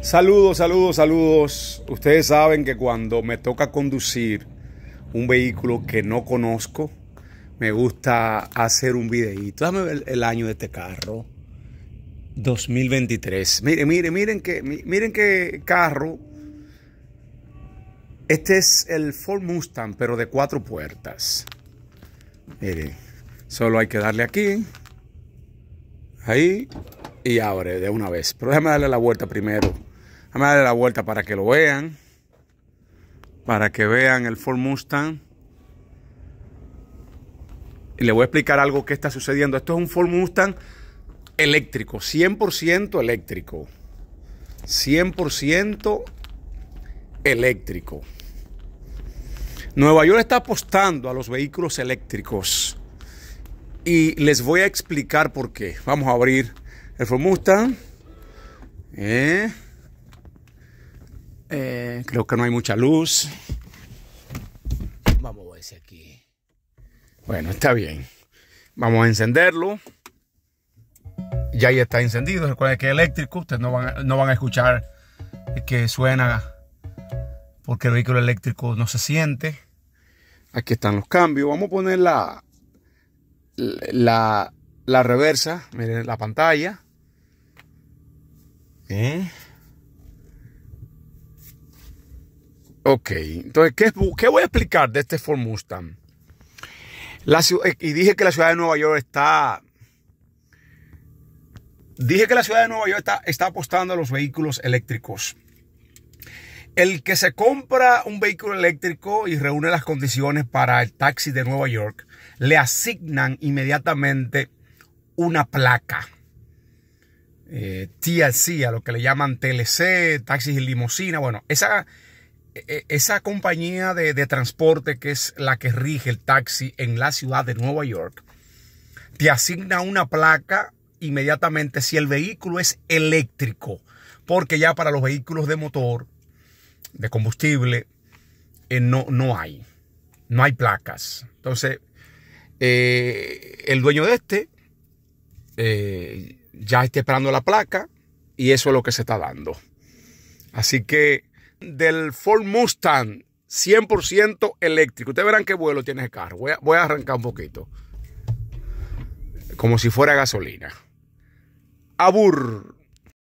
Saludos, saludos, saludos. Ustedes saben que cuando me toca conducir un vehículo que no conozco, me gusta hacer un videíto. Dame ver el año de este carro. 2023. Miren, miren, miren que miren qué carro. Este es el Ford Mustang, pero de cuatro puertas. Miren, solo hay que darle aquí. Ahí y abre de una vez. Pero déjame darle la vuelta primero. Vamos a darle la vuelta para que lo vean. Para que vean el Ford Mustang. Y les voy a explicar algo que está sucediendo. Esto es un Ford Mustang eléctrico, 100% eléctrico. 100% eléctrico. Nueva York está apostando a los vehículos eléctricos. Y les voy a explicar por qué. Vamos a abrir el Ford Mustang. Eh. Eh, creo que no hay mucha luz. Vamos a ver si aquí. Bueno, está bien. Vamos a encenderlo. Ya ahí está encendido. Recuerden que es eléctrico. Ustedes no van, a escuchar que suena porque el vehículo eléctrico no se siente. Aquí están los cambios. Vamos a poner la, la, la reversa. Miren la pantalla. ¿Eh? Ok, entonces, ¿qué, voy a explicar de este formustan? Eh, y dije que la ciudad de Nueva York está... Dije que la ciudad de Nueva York está, apostando a los vehículos eléctricos. El que se compra un vehículo eléctrico y reúne las condiciones para el taxi de Nueva York, le asignan inmediatamente una placa. Eh, TLC, a lo que le llaman TLC, taxis y limusina. Bueno, esa, e, e, esa compañía de, transporte que es la que rige el taxi en la ciudad de Nueva York, te asigna una placa inmediatamente si el vehículo es eléctrico, porque ya para los vehículos de motor, de combustible, eh, no, no hay, no hay placas. Entonces, eh, el dueño de este eh, ya está esperando la placa y eso es lo que se está dando. Así que del Ford Mustang 100% eléctrico. Ustedes verán qué vuelo tiene ese carro. Voy a, voy a arrancar un poquito. Como si fuera gasolina. Abur